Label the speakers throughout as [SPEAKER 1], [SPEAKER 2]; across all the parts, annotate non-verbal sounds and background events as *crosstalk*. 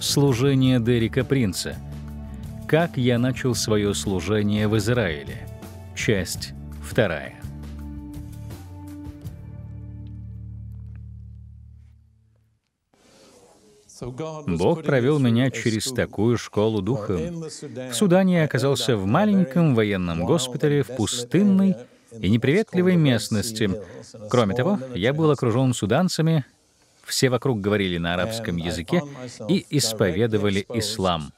[SPEAKER 1] Служение Дерека Принца. Как я начал свое служение в Израиле. Часть вторая.
[SPEAKER 2] Бог провел меня через
[SPEAKER 1] такую школу духа. В Судане я оказался в маленьком военном госпитале в пустынной и неприветливой местности. Кроме того, я был окружен суданцами, все вокруг говорили на арабском языке и исповедовали ислам.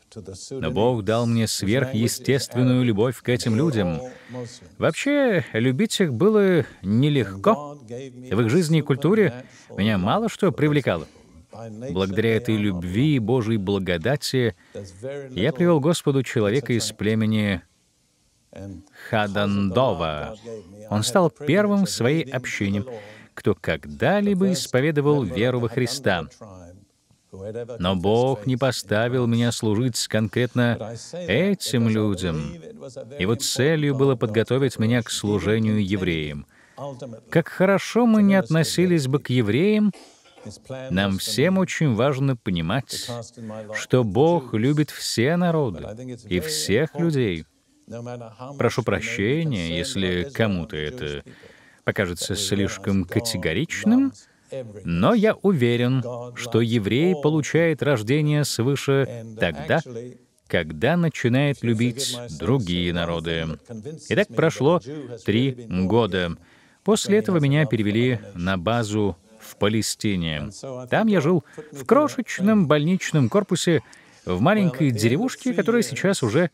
[SPEAKER 1] Но Бог дал мне сверхъестественную любовь к этим людям. Вообще, любить их было нелегко. В их жизни и культуре меня мало что привлекало. Благодаря этой любви и Божьей благодати я привел Господу человека из племени Хадандова. Он стал первым в своей общине, кто когда-либо исповедовал веру во Христа. Но Бог не поставил меня служить конкретно этим людям. Его целью было подготовить меня к служению евреям. Как хорошо мы не относились бы к евреям, нам всем очень важно понимать, что Бог любит все народы и всех людей. Прошу прощения, если кому-то это покажется слишком категоричным, но я уверен, что еврей получает рождение свыше тогда, когда начинает любить другие народы. И так прошло три года. После этого меня перевели на базу в Палестине. Там я жил в крошечном больничном корпусе в маленькой деревушке, которая сейчас уже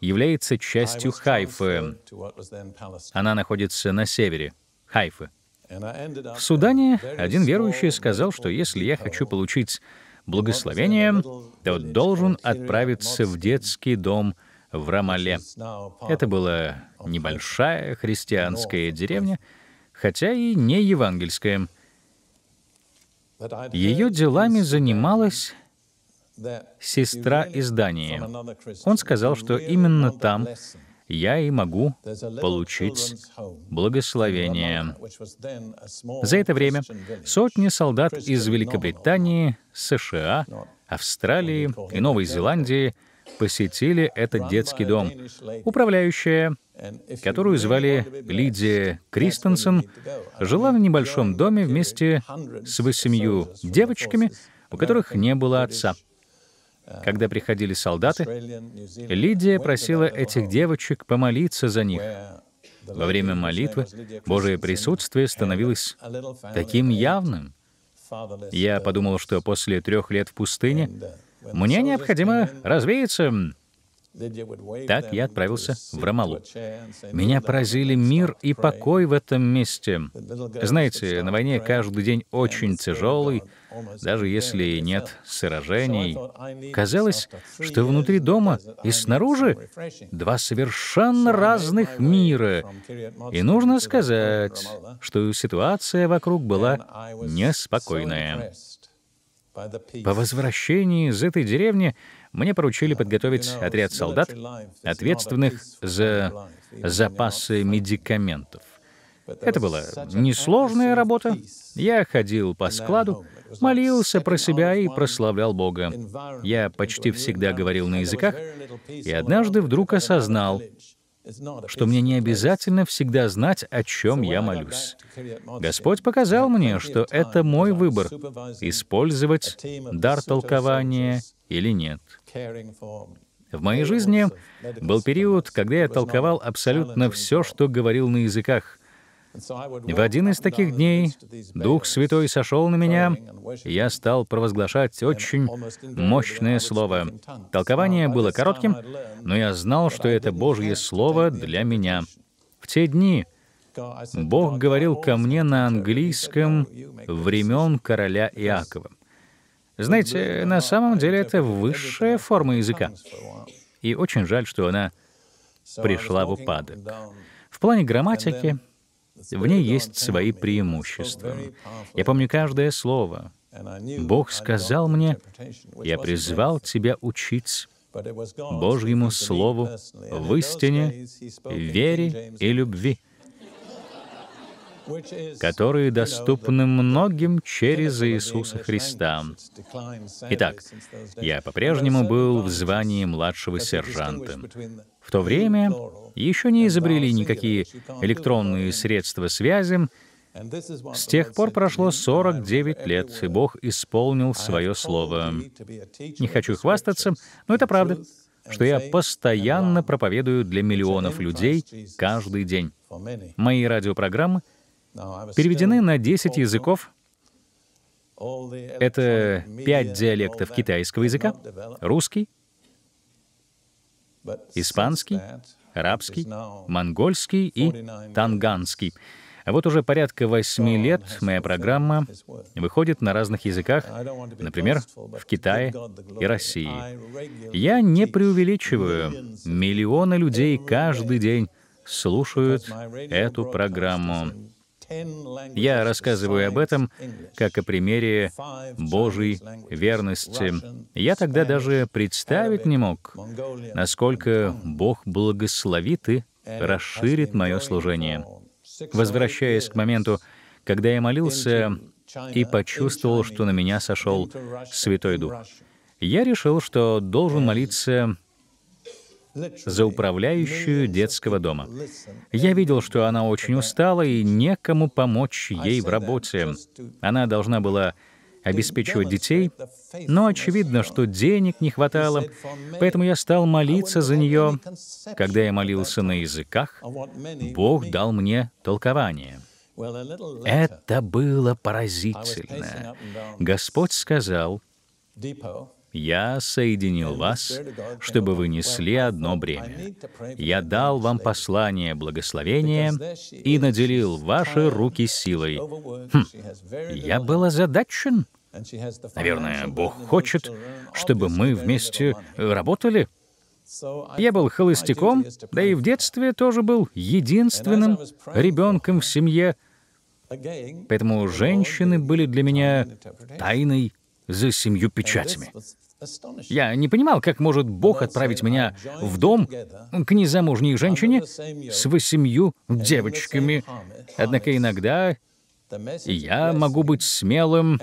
[SPEAKER 1] является частью Хайфы. Она находится на севере Хайфы. В Судане один верующий сказал, что если я хочу получить благословение, то должен отправиться в детский дом в Рамале. Это была небольшая христианская деревня, хотя и не евангельская. Ее делами занималась сестра из Дании. Он сказал, что именно там я и могу получить благословение. За это время сотни солдат из Великобритании, США, Австралии и Новой Зеландии посетили этот детский дом. Управляющая, которую звали Лидия Кристенсен, жила на небольшом доме вместе с восемью девочками, у которых не было отца. Когда приходили солдаты, Лидия просила этих девочек помолиться за них. Во время молитвы Божие присутствие становилось таким явным. Я uh, подумал, что после трех лет в пустыне uh, мне необходимо развеяться, так я отправился в Рамалу. Меня поразили мир и покой в этом месте. Знаете, на войне каждый день очень тяжелый, даже если нет сражений. Казалось, что внутри дома и снаружи два совершенно разных мира. И нужно сказать, что ситуация вокруг была неспокойная. По возвращении из этой деревни мне поручили подготовить отряд солдат, ответственных за запасы медикаментов. Это была несложная работа. Я ходил по складу, молился про себя и прославлял Бога. Я почти всегда говорил на языках, и однажды вдруг осознал, что мне не обязательно всегда знать, о чем я молюсь. Господь показал мне, что это мой выбор — использовать дар толкования или нет. В моей жизни был период, когда я толковал абсолютно все, что говорил на языках, в один из таких дней Дух Святой сошел на меня, и я стал провозглашать очень мощное слово. Толкование было коротким, но я знал, что это Божье слово для меня. В те дни Бог говорил ко мне на английском времен короля Иакова. Знаете, на самом деле это высшая форма языка. И очень жаль, что она пришла в упадок. В плане грамматики в ней есть свои преимущества. Я помню каждое слово. Бог сказал мне, «Я призвал тебя учить Божьему Слову в истине, вере и любви» которые доступны многим через Иисуса Христа. Итак, я по-прежнему был в звании младшего сержанта. В то время еще не изобрели никакие электронные средства связи. С тех пор прошло 49 лет, и Бог исполнил свое слово. Не хочу хвастаться, но это правда, что я постоянно проповедую для миллионов людей каждый день. Мои радиопрограммы переведены на 10 языков, это пять диалектов китайского языка, русский, испанский, арабский, монгольский и танганский. А вот уже порядка восьми лет моя программа выходит на разных языках, например, в Китае и России. Я не преувеличиваю, миллионы людей каждый день слушают эту программу. Я рассказываю об этом как о примере Божьей верности. Я тогда даже представить не мог, насколько Бог благословит и расширит мое служение. Возвращаясь к моменту, когда я молился и почувствовал, что на меня сошел Святой Дух, я решил, что должен молиться за управляющую детского дома. Я видел, что она очень устала и некому помочь ей в работе. Она должна была обеспечивать детей, но очевидно, что денег не хватало, поэтому я стал молиться за нее. Когда я молился на языках, Бог дал мне толкование. Это было поразительно. Господь сказал, я соединил вас, чтобы вы несли одно бремя. Я дал вам послание благословения и наделил ваши руки силой. Хм, я был озадачен. Наверное, Бог хочет, чтобы мы вместе работали. Я был холостяком, да и в детстве тоже был единственным ребенком в семье. Поэтому женщины были для меня тайной за семью печатями. Я не понимал, как может Бог отправить меня в дом к незамужней женщине с восемью девочками. Однако иногда я могу быть смелым.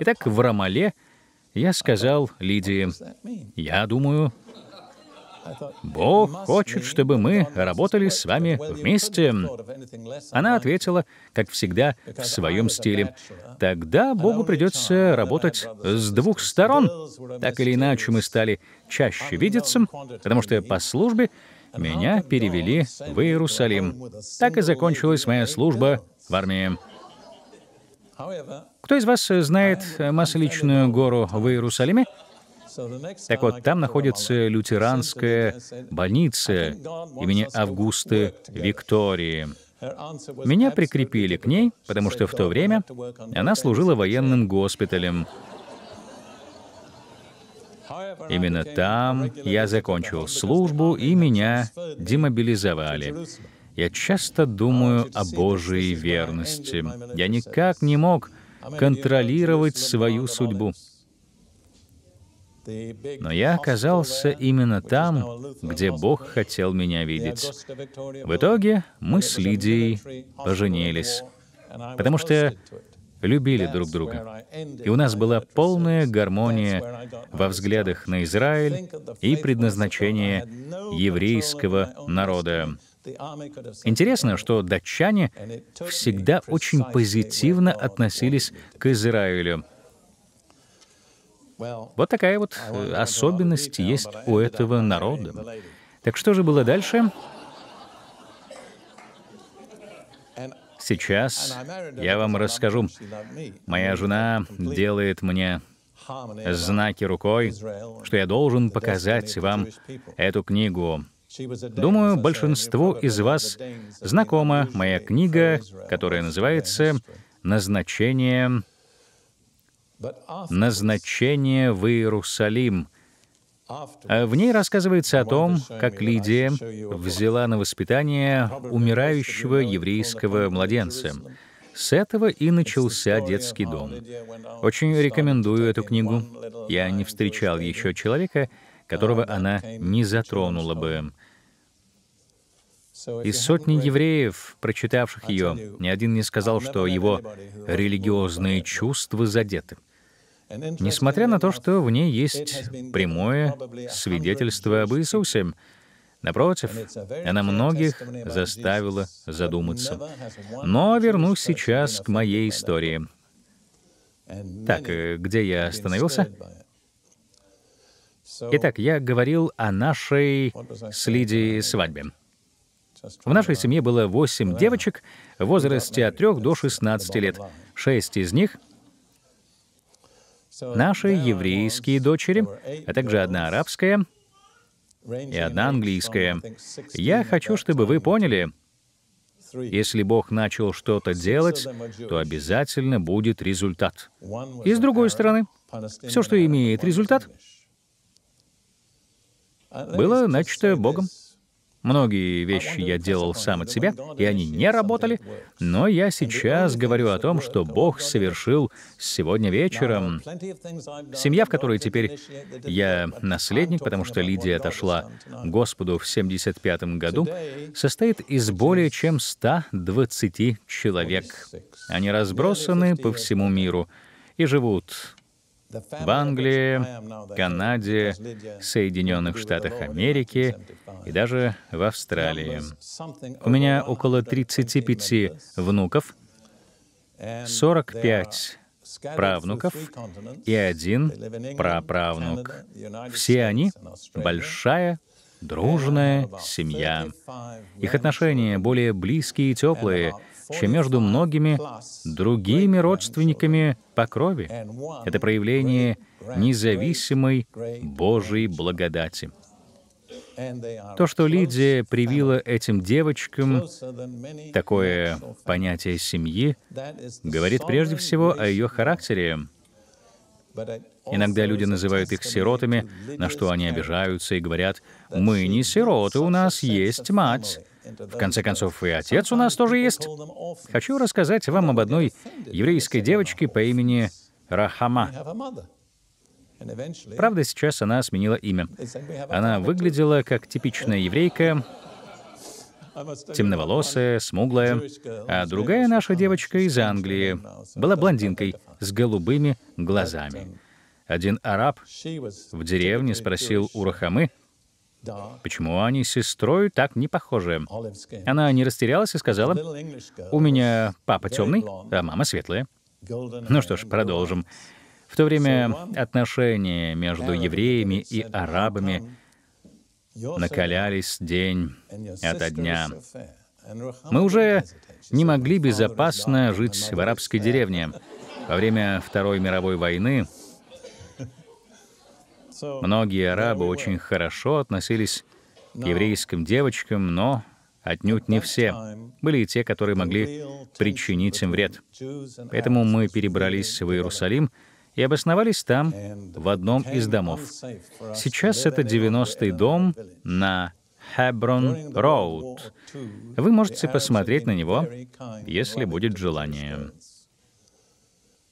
[SPEAKER 1] Итак, в Ромале я сказал Лидии, я думаю, Бог хочет, чтобы мы работали с вами вместе. Она ответила, как всегда, в своем стиле. Тогда Богу придется работать с двух сторон. Так или иначе, мы стали чаще видеться, потому что по службе меня перевели в Иерусалим. Так и закончилась моя служба в армии. Кто из вас знает масличную гору в Иерусалиме? Так вот, там находится лютеранская больница имени Августы Виктории. Меня прикрепили к ней, потому что в то время она служила военным госпиталем. Именно там я закончил службу, и меня демобилизовали. Я часто думаю о Божьей верности. Я никак не мог контролировать свою судьбу. Но я оказался именно там, где Бог хотел меня видеть. В итоге мы с Лидией поженились, потому что любили друг друга. И у нас была полная гармония во взглядах на Израиль и предназначение еврейского народа. Интересно, что датчане всегда очень позитивно относились к Израилю. Вот такая вот особенность есть у этого народа. Так что же было дальше? Сейчас я вам расскажу. Моя жена делает мне знаки рукой, что я должен показать вам эту книгу. Думаю, большинству из вас знакома моя книга, которая называется «Назначение назначение в Иерусалим. А в ней рассказывается о том, как Лидия взяла на воспитание умирающего еврейского младенца. С этого и начался детский дом. Очень рекомендую эту книгу. Я не встречал еще человека, которого она не затронула бы. Из сотни евреев, прочитавших ее, ни один не сказал, что его религиозные чувства задеты. Несмотря на то, что в ней есть прямое свидетельство об Иисусе, Напротив, она многих заставила задуматься. Но вернусь сейчас к моей истории. Так, э, где я остановился? Итак, я говорил о нашей с Лидией свадьбе. В нашей семье было восемь девочек в возрасте от 3 до 16 лет. Шесть из них — наши еврейские дочери, а также одна арабская и одна английская. Я хочу, чтобы вы поняли, если Бог начал что-то делать, то обязательно будет результат. И с другой стороны, все, что имеет результат, было начато Богом. Многие а вещи я делал сам от себя, и они не работали, но я сейчас говорю о том, что Бог совершил сегодня вечером. Семья, в которой теперь я наследник, потому что Лидия отошла Господу в 75 году, состоит из более чем 120 человек. Они разбросаны по всему миру и живут в Англии, Канаде, Соединенных Штатах Америки и даже в Австралии. У меня около 35 внуков,
[SPEAKER 2] 45 правнуков и один праправнук. Все они —
[SPEAKER 1] большая дружная семья. Их отношения более близкие и теплые, чем между многими другими родственниками по крови. Это проявление независимой Божьей благодати. То, что Лидия привила этим девочкам такое понятие семьи, говорит прежде всего о ее характере. Иногда люди называют их сиротами, на что они обижаются и говорят, «Мы не сироты, у нас есть мать». В конце концов, и отец у нас тоже есть. Хочу рассказать вам об одной еврейской девочке по имени Рахама. Правда, сейчас она сменила имя. Она выглядела как типичная еврейка, темноволосая, смуглая, а другая наша девочка из Англии была блондинкой с голубыми глазами. Один араб в деревне спросил у Рахамы, Почему они с сестрой так не похожи? Она не растерялась и сказала, «У меня папа темный, а мама светлая». Ну что ж, продолжим. В то время отношения между евреями и арабами накалялись день ото дня. Мы уже не могли безопасно жить в арабской деревне. Во время Второй мировой войны Многие арабы очень хорошо относились к еврейским девочкам, но отнюдь не все. Были и те, которые могли причинить им вред. Поэтому мы перебрались в Иерусалим и обосновались там, в одном из домов. Сейчас это 90-й дом на Хеброн Роуд. Вы можете посмотреть на него, если будет желание.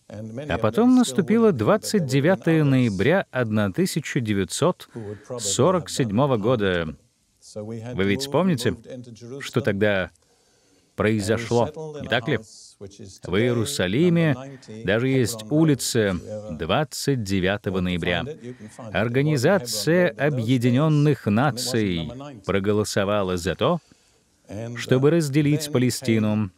[SPEAKER 1] А потом наступило 29 ноября 1947 года. Вы ведь помните, что тогда произошло, не так ли? В Иерусалиме даже есть улица 29 ноября. Организация Объединенных Наций проголосовала за то, чтобы разделить Палестину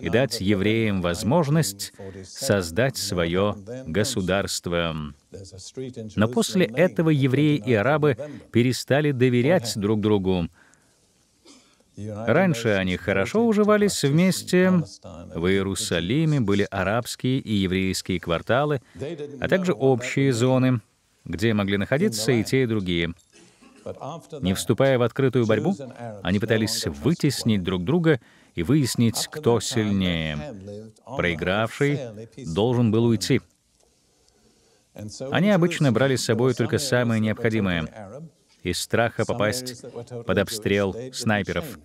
[SPEAKER 1] и дать евреям возможность создать свое государство. Но после этого евреи и арабы перестали доверять друг другу. Раньше они хорошо уживались вместе. В Иерусалиме были арабские и еврейские кварталы, а также общие зоны, где могли находиться и те, и другие — не вступая в открытую борьбу, они пытались вытеснить друг друга и выяснить, кто сильнее. Проигравший должен был уйти. Они обычно брали с собой только самое необходимое из страха попасть под обстрел снайперов.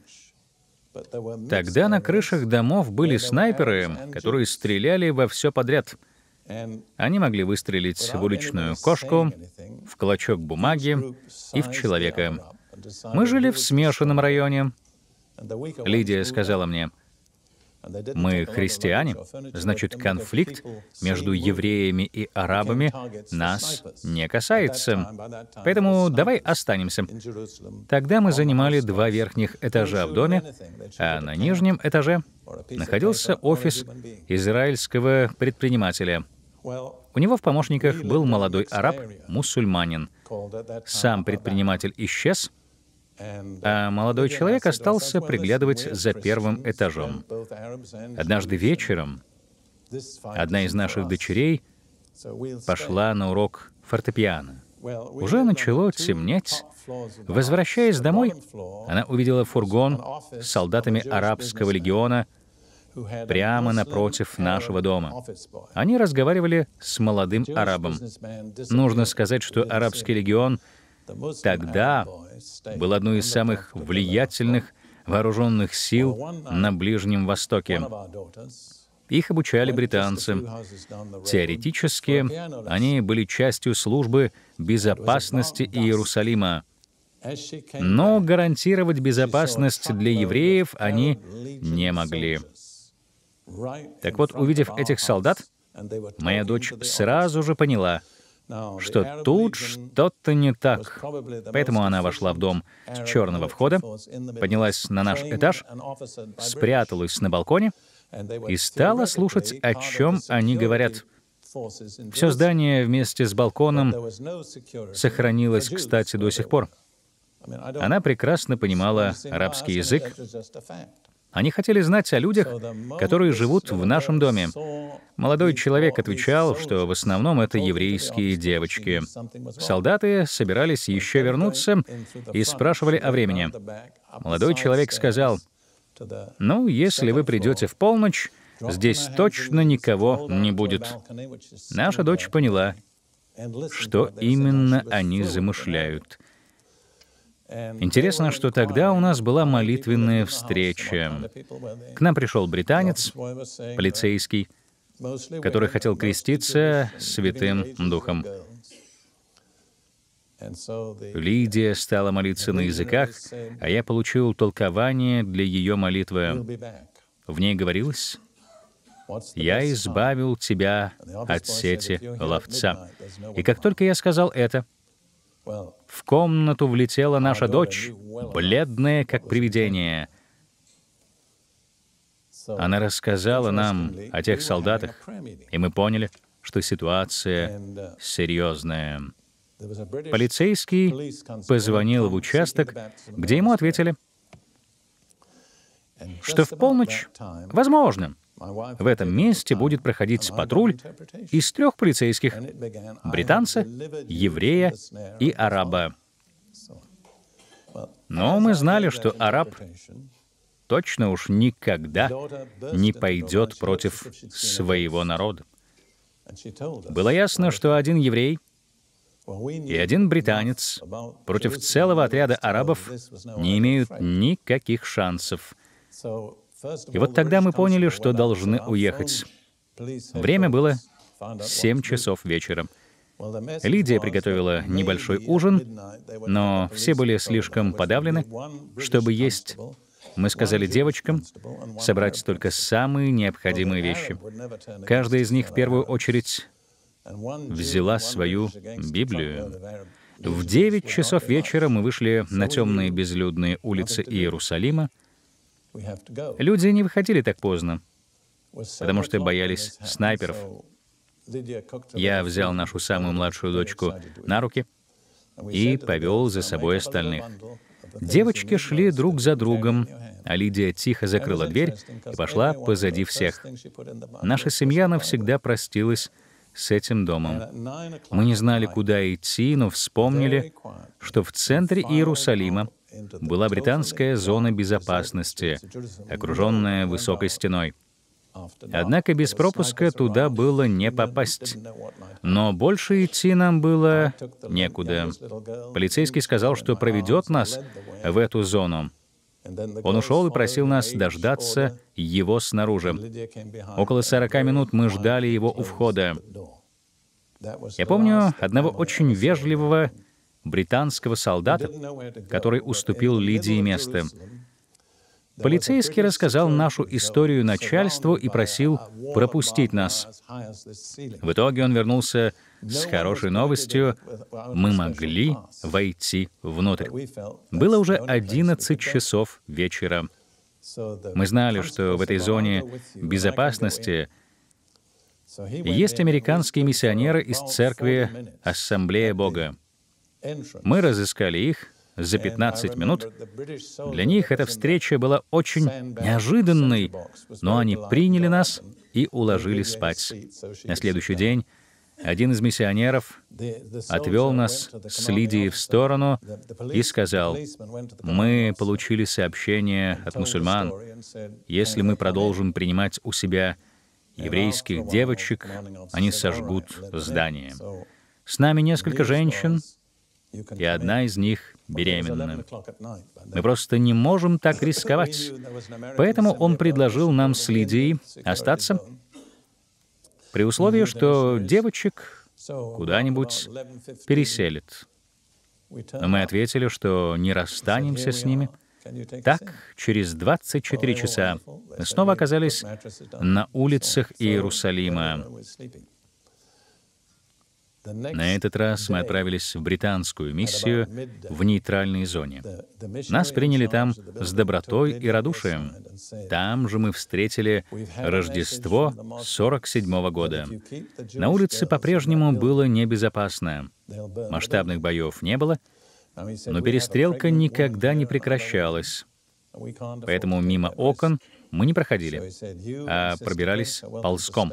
[SPEAKER 1] Тогда на крышах домов были снайперы, которые стреляли во все подряд — они могли выстрелить в уличную кошку, в клочок бумаги и в человека. Мы жили в смешанном районе. Лидия сказала мне, — мы христиане, значит, конфликт между евреями и арабами нас не касается. Поэтому давай останемся. Тогда мы занимали два верхних этажа в доме, а на нижнем этаже находился офис израильского предпринимателя. У него в помощниках был молодой араб-мусульманин. Сам предприниматель исчез — а молодой человек остался приглядывать за первым этажом. Однажды вечером одна из наших дочерей пошла на урок фортепиано. Уже начало темнеть. Возвращаясь домой, она увидела фургон с солдатами арабского легиона прямо напротив нашего дома. Они разговаривали с молодым арабом. Нужно сказать, что арабский легион — Тогда был одной из самых влиятельных вооруженных сил на Ближнем Востоке. Их обучали британцы. Теоретически они были частью службы безопасности Иерусалима. Но гарантировать безопасность для евреев они не могли. Так вот, увидев этих солдат, моя дочь сразу же поняла — что тут что-то не так. Поэтому она вошла в дом с черного входа, поднялась на наш этаж, спряталась на балконе и стала слушать, о чем они говорят. Все здание вместе с балконом сохранилось, кстати, до сих пор. Она прекрасно понимала арабский язык, они хотели знать о людях, которые живут в нашем доме. Молодой человек отвечал, что в основном это еврейские девочки. Солдаты собирались еще вернуться и спрашивали о времени. Молодой человек сказал, «Ну, если вы придете в полночь, здесь точно никого не будет». Наша дочь поняла, что именно они замышляют — Интересно, что тогда у нас была молитвенная встреча. К нам пришел британец, полицейский, который хотел креститься Святым Духом. Лидия стала молиться на языках, а я получил толкование для ее молитвы. В ней говорилось, «Я избавил тебя от сети ловца». И как только я сказал это, в комнату влетела наша дочь, бледная, как привидение. Она рассказала нам о тех солдатах, и мы поняли, что ситуация серьезная. Полицейский позвонил в участок, где ему ответили, что в полночь, возможно, в этом месте будет проходить патруль из трех полицейских — британца, еврея и араба. Но мы знали, что араб точно уж никогда не пойдет против своего народа. Было ясно, что один еврей и один британец против целого отряда арабов не имеют никаких шансов. И вот тогда мы поняли, что должны уехать. Время было 7 часов вечера. Лидия приготовила небольшой ужин, но все были слишком подавлены, чтобы есть. Мы сказали девочкам собрать только самые необходимые вещи. Каждая из них в первую очередь взяла свою Библию. В 9 часов вечера мы вышли на темные безлюдные улицы Иерусалима, Люди не выходили так поздно, потому что боялись снайперов. Я взял нашу самую младшую дочку на руки и повел за собой остальных. Девочки шли друг за другом, а Лидия тихо закрыла дверь и пошла позади всех. Наша семья навсегда простилась с этим домом. Мы не знали, куда идти, но вспомнили, что в центре Иерусалима была британская зона безопасности, окруженная высокой стеной. Однако без пропуска туда было не попасть. Но больше идти нам было некуда. Полицейский сказал, что проведет нас в эту зону. Он ушел и просил нас дождаться его снаружи. Около 40 минут мы ждали его у входа. Я помню одного очень вежливого британского солдата, который уступил Лидии место. Полицейский рассказал нашу историю начальству и просил пропустить нас. В итоге он вернулся с хорошей новостью. Мы могли войти внутрь. Было уже 11 часов вечера. Мы знали, что в этой зоне безопасности есть американские миссионеры из церкви Ассамблея Бога. Мы разыскали их за 15 минут. Для них эта встреча была очень неожиданной, но они приняли нас и уложили спать. На следующий день один из миссионеров отвел нас с Лидией в сторону и сказал, «Мы получили сообщение от мусульман, если мы продолжим принимать у себя еврейских девочек, они сожгут здание». С нами несколько женщин, и одна из них беременна. Мы просто не можем так *laughs* рисковать. Поэтому он предложил нам с Лидией остаться при условии, что девочек куда-нибудь переселит. Но мы ответили, что не расстанемся с ними. Так, через 24 часа мы снова оказались на улицах Иерусалима. На этот раз мы отправились в британскую миссию в нейтральной зоне. Нас приняли там с добротой и радушием. Там же мы встретили Рождество 47 года. На улице по-прежнему было небезопасно. Масштабных боев не было, но перестрелка никогда не прекращалась. Поэтому мимо окон мы не проходили, а пробирались ползком.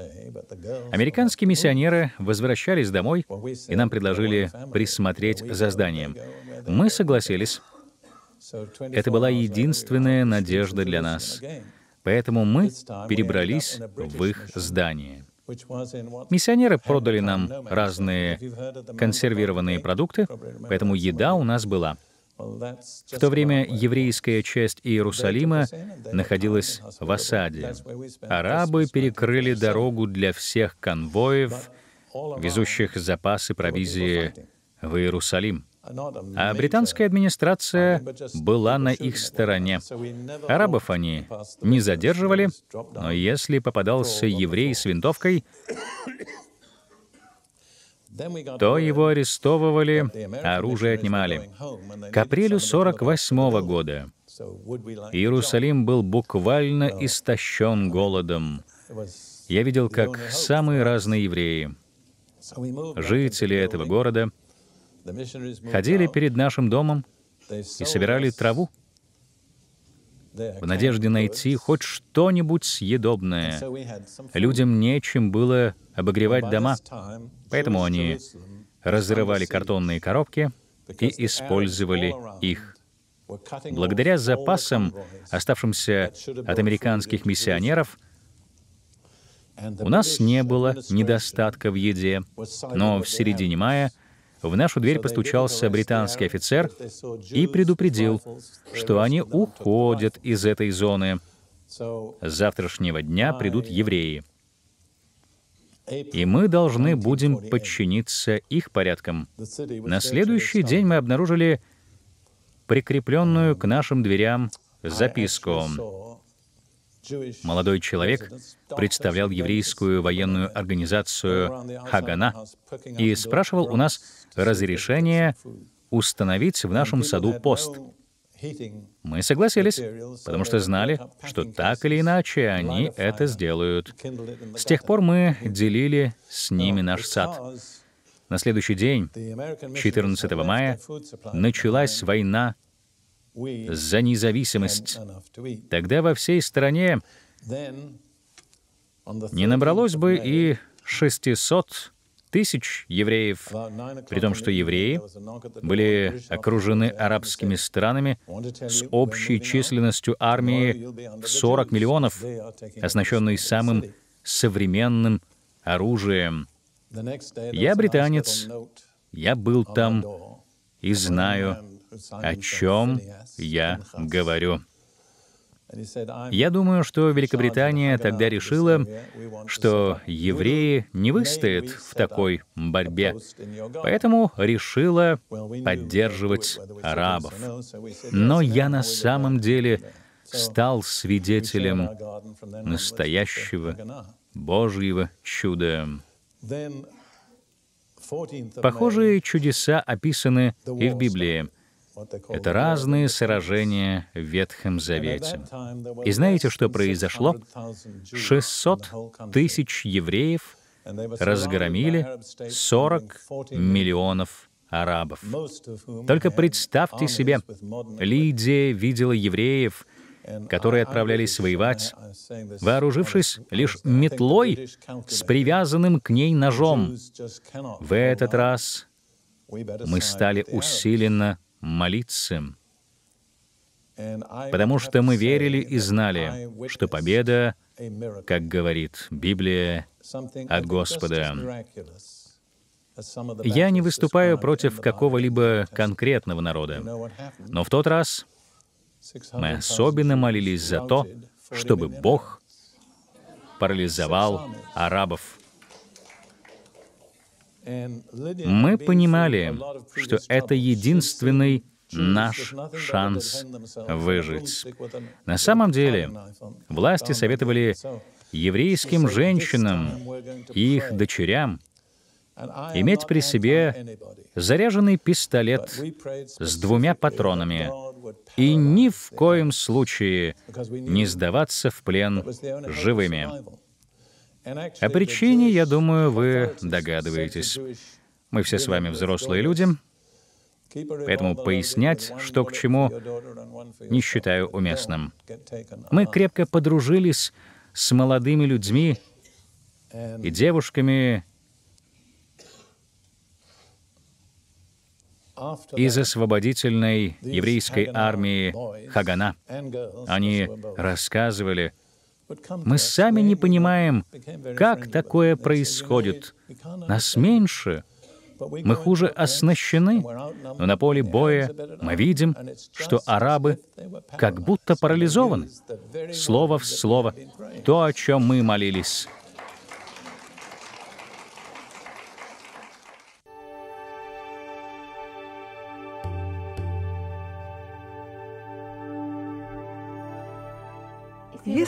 [SPEAKER 1] Американские миссионеры возвращались домой, и нам предложили присмотреть за зданием. Мы согласились. Это была единственная надежда для нас. Поэтому мы перебрались в их здание. Миссионеры продали нам разные консервированные продукты, поэтому еда у нас была — в то время еврейская часть Иерусалима находилась в осаде. Арабы перекрыли дорогу для всех конвоев, везущих запасы провизии в Иерусалим. А британская администрация была на их стороне. Арабов они не задерживали, но если попадался еврей с винтовкой, то его арестовывали, а оружие отнимали. К апрелю 48 -го года Иерусалим был буквально истощен голодом. Я видел, как самые разные евреи, жители этого города, ходили перед нашим домом и собирали траву в надежде найти хоть что-нибудь съедобное. Людям нечем было обогревать дома. Поэтому они разрывали картонные коробки и использовали их. Благодаря запасам, оставшимся от американских миссионеров, у нас не было недостатка в еде, но в середине мая в нашу дверь постучался британский офицер и предупредил, что они уходят из этой зоны. С завтрашнего дня придут евреи и мы должны будем подчиниться их порядкам. На следующий день мы обнаружили прикрепленную к нашим дверям записку. Молодой человек представлял еврейскую военную организацию Хагана и спрашивал у нас разрешение установить в нашем саду пост — мы согласились, потому что знали, что так или иначе они это сделают. С тех пор мы делили с ними наш сад. На следующий день, 14 мая, началась война
[SPEAKER 2] за независимость.
[SPEAKER 1] Тогда во всей стране не набралось бы и 600 тысяч евреев, при том, что евреи были окружены арабскими странами с общей численностью армии в 40 миллионов, оснащенной самым современным оружием.
[SPEAKER 2] Я британец,
[SPEAKER 1] я был там и знаю, о чем я говорю. Я думаю, что Великобритания тогда решила, что евреи не выстоят в такой борьбе, поэтому решила поддерживать арабов. Но я на самом деле стал свидетелем настоящего Божьего чуда. Похожие чудеса описаны и в Библии. Это разные сражения в Ветхом Завете. И знаете, что произошло? 600 тысяч евреев разгромили 40 миллионов арабов. Только представьте себе, Лидия видела евреев, которые отправлялись воевать, вооружившись лишь метлой с привязанным к ней ножом. В этот раз мы стали усиленно молиться, потому что мы верили и знали, что победа, как говорит Библия, от Господа. Я не выступаю против какого-либо конкретного народа, но в тот раз мы особенно молились за то, чтобы Бог парализовал арабов. Мы понимали, что это единственный наш шанс выжить. На самом деле, власти советовали еврейским женщинам и их дочерям иметь при себе заряженный пистолет с двумя патронами и ни в коем случае не сдаваться в плен живыми. О причине, я думаю, вы догадываетесь. Мы все с вами взрослые люди, поэтому пояснять, что к чему, не считаю уместным. Мы крепко подружились с молодыми людьми и девушками из освободительной еврейской армии Хагана. Они рассказывали, мы сами не понимаем, как такое происходит. Нас меньше, мы хуже оснащены, но на поле боя мы видим, что арабы как будто парализованы. Слово в слово, то, о чем мы молились.